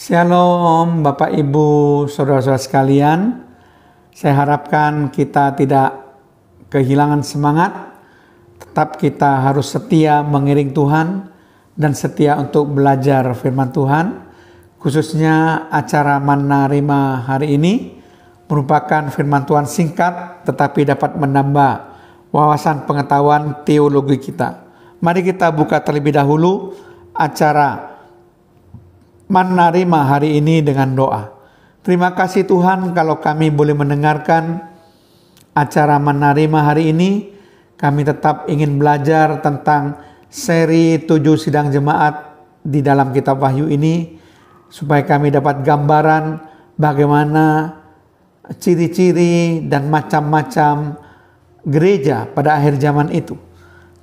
Shalom Bapak Ibu Saudara-saudara sekalian. Saya harapkan kita tidak kehilangan semangat, tetap kita harus setia mengiring Tuhan dan setia untuk belajar firman Tuhan. Khususnya acara Manna hari ini merupakan firman Tuhan singkat tetapi dapat menambah wawasan pengetahuan teologi kita. Mari kita buka terlebih dahulu acara menerima hari ini dengan doa. Terima kasih Tuhan kalau kami boleh mendengarkan acara menerima hari ini. Kami tetap ingin belajar tentang seri tujuh sidang jemaat di dalam kitab Wahyu ini supaya kami dapat gambaran bagaimana ciri-ciri dan macam-macam gereja pada akhir zaman itu.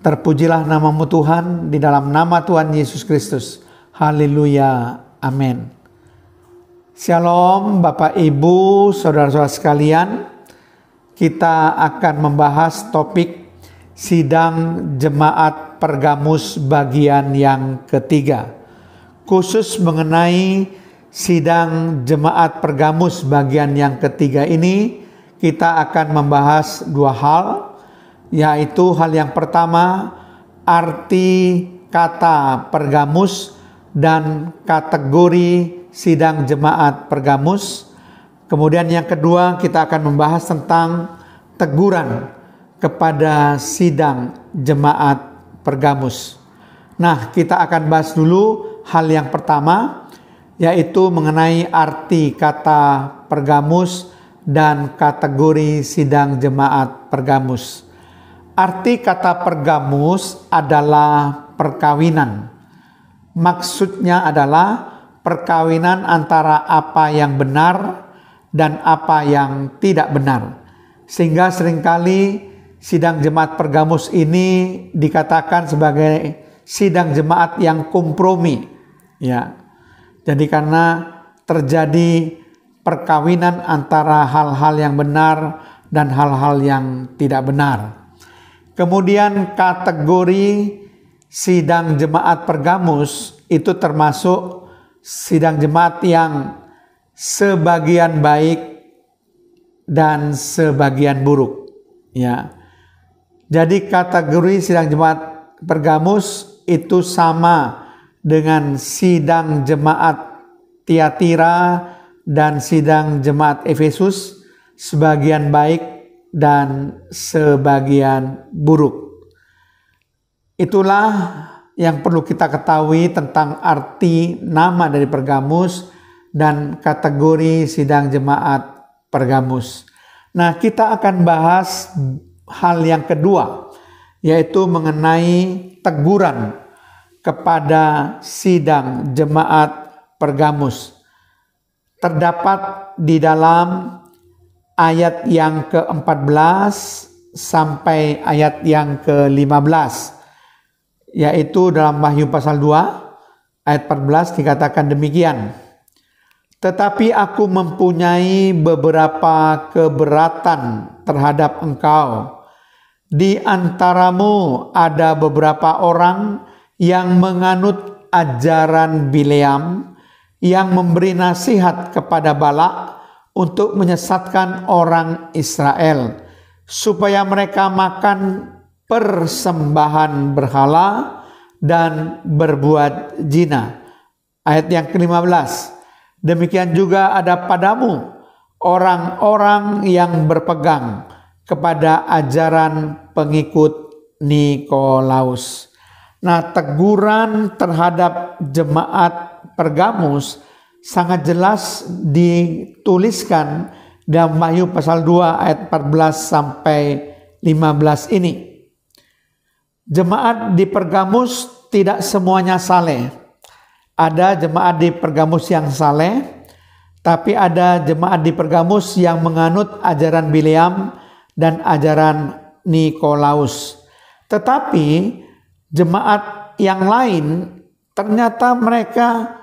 Terpujilah namamu Tuhan di dalam nama Tuhan Yesus Kristus. Haleluya. Amin. Shalom Bapak Ibu, saudara-saudara sekalian. Kita akan membahas topik sidang jemaat Pergamus bagian yang ketiga. Khusus mengenai sidang jemaat Pergamus bagian yang ketiga ini, kita akan membahas dua hal, yaitu hal yang pertama arti kata Pergamus dan kategori sidang jemaat Pergamus. Kemudian yang kedua kita akan membahas tentang teguran kepada sidang jemaat Pergamus. Nah, kita akan bahas dulu hal yang pertama yaitu mengenai arti kata Pergamus dan kategori sidang jemaat Pergamus. Arti kata Pergamus adalah perkawinan Maksudnya adalah perkawinan antara apa yang benar dan apa yang tidak benar. Sehingga seringkali sidang jemaat pergamus ini dikatakan sebagai sidang jemaat yang kompromi. Ya. Jadi karena terjadi perkawinan antara hal-hal yang benar dan hal-hal yang tidak benar. Kemudian kategori sidang jemaat Pergamus itu termasuk sidang jemaat yang sebagian baik dan sebagian buruk ya. Jadi kategori sidang jemaat Pergamus itu sama dengan sidang jemaat Tiatira dan sidang jemaat Efesus sebagian baik dan sebagian buruk. Itulah yang perlu kita ketahui tentang arti nama dari Pergamus dan kategori sidang jemaat Pergamus. Nah, kita akan bahas hal yang kedua, yaitu mengenai teguran kepada sidang jemaat Pergamus. Terdapat di dalam ayat yang ke-14 sampai ayat yang ke-15 yaitu dalam Wahyu pasal 2 ayat 14 dikatakan demikian. Tetapi aku mempunyai beberapa keberatan terhadap engkau. Di antaramu ada beberapa orang yang menganut ajaran Bileam yang memberi nasihat kepada Balak untuk menyesatkan orang Israel supaya mereka makan persembahan berhala dan berbuat jina. Ayat yang ke-15. Demikian juga ada padamu orang-orang yang berpegang kepada ajaran pengikut Nikolaus. Nah, teguran terhadap jemaat Pergamus sangat jelas dituliskan dalam Wahyu pasal 2 ayat 14 sampai 15 ini. Jemaat di Pergamus tidak semuanya saleh. Ada jemaat di Pergamus yang saleh, tapi ada jemaat di Pergamus yang menganut ajaran Bileam dan ajaran Nikolaus. Tetapi jemaat yang lain ternyata mereka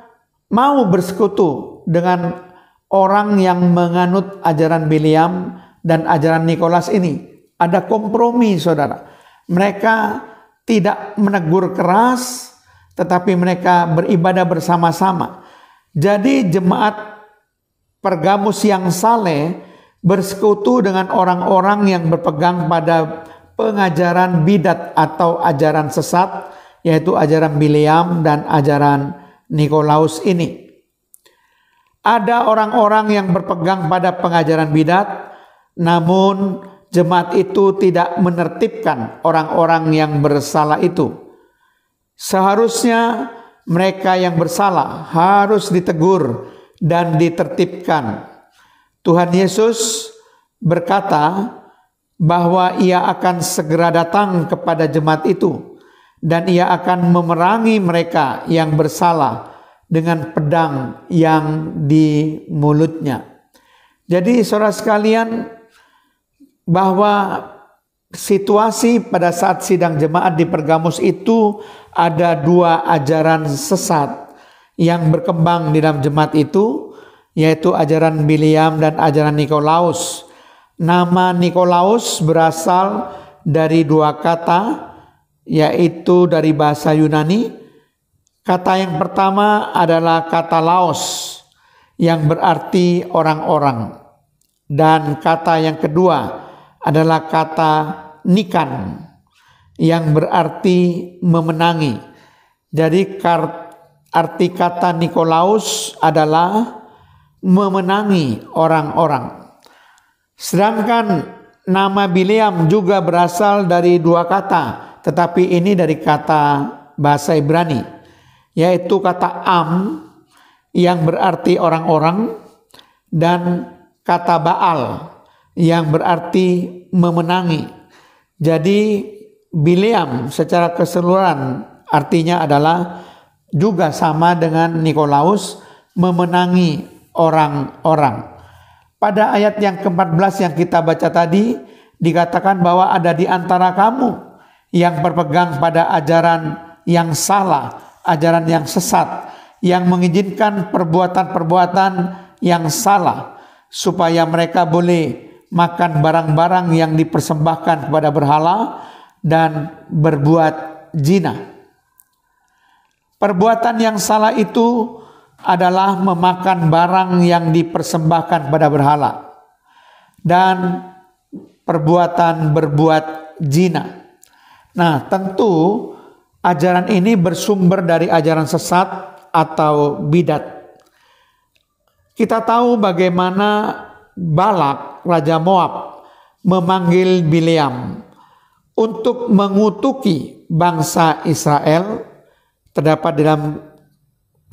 mau bersekutu dengan orang yang menganut ajaran Bileam dan ajaran Nikolas ini. Ada kompromi, saudara. Mereka tidak menegur keras, tetapi mereka beribadah bersama-sama. Jadi jemaat Pergamus yang saleh bersekutu dengan orang-orang yang berpegang pada pengajaran bidat atau ajaran sesat, yaitu ajaran Bileam dan ajaran Nikolaus ini. Ada orang-orang yang berpegang pada pengajaran bidat, namun jemaat itu tidak menertibkan orang-orang yang bersalah itu. Seharusnya mereka yang bersalah harus ditegur dan ditertibkan. Tuhan Yesus berkata bahwa Ia akan segera datang kepada jemaat itu, dan Ia akan memerangi mereka yang bersalah dengan pedang yang di mulutnya. Jadi, saudara sekalian, bahwa situasi pada saat sidang jemaat di Pergamus itu ada dua ajaran sesat yang berkembang di dalam jemaat itu yaitu ajaran Biliam dan ajaran Nikolaus. Nama Nikolaus berasal dari dua kata yaitu dari bahasa Yunani. Kata yang pertama adalah kata laos yang berarti orang-orang dan kata yang kedua adalah kata nikan yang berarti memenangi. Jadi arti kata Nikolaus adalah memenangi orang-orang. Sedangkan nama Bileam juga berasal dari dua kata, tetapi ini dari kata bahasa Ibrani, yaitu kata am yang berarti orang-orang dan kata Baal yang berarti memenangi. Jadi Bileam secara keseluruhan artinya adalah juga sama dengan Nikolaus memenangi orang-orang. Pada ayat yang ke-14 yang kita baca tadi dikatakan bahwa ada di antara kamu yang berpegang pada ajaran yang salah, ajaran yang sesat, yang mengizinkan perbuatan-perbuatan yang salah supaya mereka boleh makan barang-barang yang dipersembahkan kepada berhala dan berbuat jina Perbuatan yang salah itu adalah memakan barang yang dipersembahkan kepada berhala dan perbuatan berbuat jina. Nah, tentu ajaran ini bersumber dari ajaran sesat atau bidat. Kita tahu bagaimana Balak, Raja Moab, memanggil Bileam untuk mengutuki bangsa Israel terdapat dalam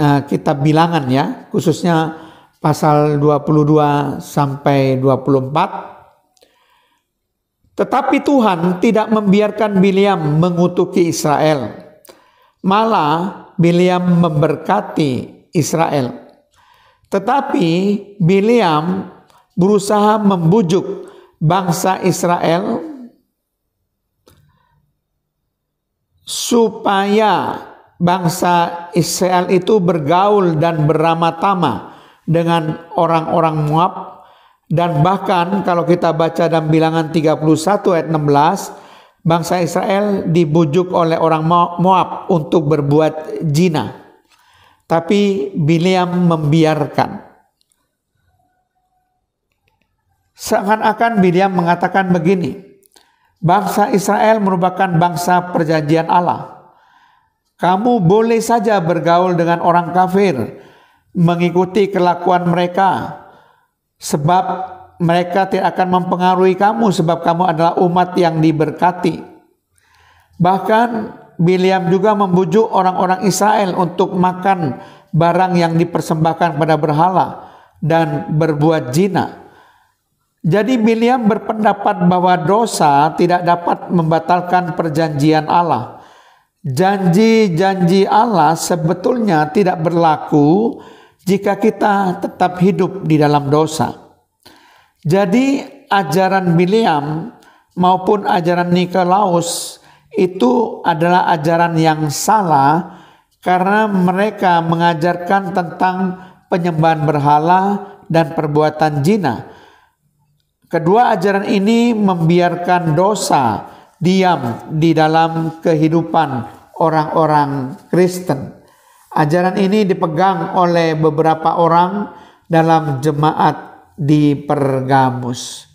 uh, kitab bilangan ya khususnya pasal 22 sampai 24 tetapi Tuhan tidak membiarkan Bileam mengutuki Israel malah Bileam memberkati Israel tetapi Bileam berusaha membujuk bangsa Israel supaya bangsa Israel itu bergaul dan beramah tama dengan orang-orang Moab dan bahkan kalau kita baca dalam bilangan 31 ayat 16 bangsa Israel dibujuk oleh orang Moab untuk berbuat jina tapi Bileam membiarkan Seakan-akan Bilia mengatakan begini, bangsa Israel merupakan bangsa perjanjian Allah. Kamu boleh saja bergaul dengan orang kafir, mengikuti kelakuan mereka, sebab mereka tidak akan mempengaruhi kamu, sebab kamu adalah umat yang diberkati. Bahkan Biliam juga membujuk orang-orang Israel untuk makan barang yang dipersembahkan pada berhala dan berbuat jina. Jadi Biliam berpendapat bahwa dosa tidak dapat membatalkan perjanjian Allah. Janji-janji Allah sebetulnya tidak berlaku jika kita tetap hidup di dalam dosa. Jadi ajaran Biliam maupun ajaran Nikolaus itu adalah ajaran yang salah karena mereka mengajarkan tentang penyembahan berhala dan perbuatan jinah Kedua ajaran ini membiarkan dosa diam di dalam kehidupan orang-orang Kristen. Ajaran ini dipegang oleh beberapa orang dalam jemaat di Pergamus.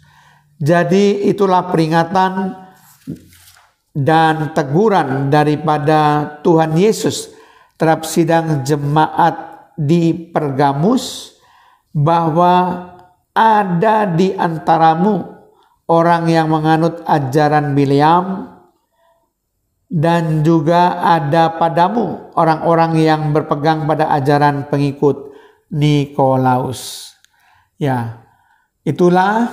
Jadi itulah peringatan dan teguran daripada Tuhan Yesus terhadap sidang jemaat di Pergamus bahwa ada di antaramu orang yang menganut ajaran Biliam dan juga ada padamu orang-orang yang berpegang pada ajaran pengikut Nikolaus. Ya, itulah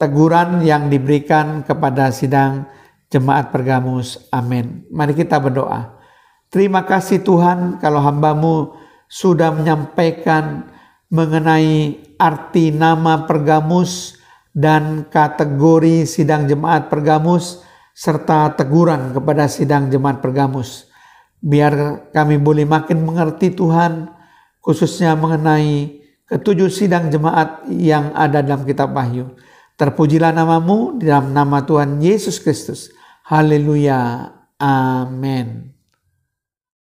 teguran yang diberikan kepada sidang jemaat Pergamus. Amin. Mari kita berdoa. Terima kasih Tuhan kalau hambamu sudah menyampaikan mengenai arti nama Pergamus dan kategori sidang jemaat Pergamus serta teguran kepada sidang jemaat Pergamus. Biar kami boleh makin mengerti Tuhan khususnya mengenai ketujuh sidang jemaat yang ada dalam kitab Wahyu. Terpujilah namamu dalam nama Tuhan Yesus Kristus. Haleluya. Amin.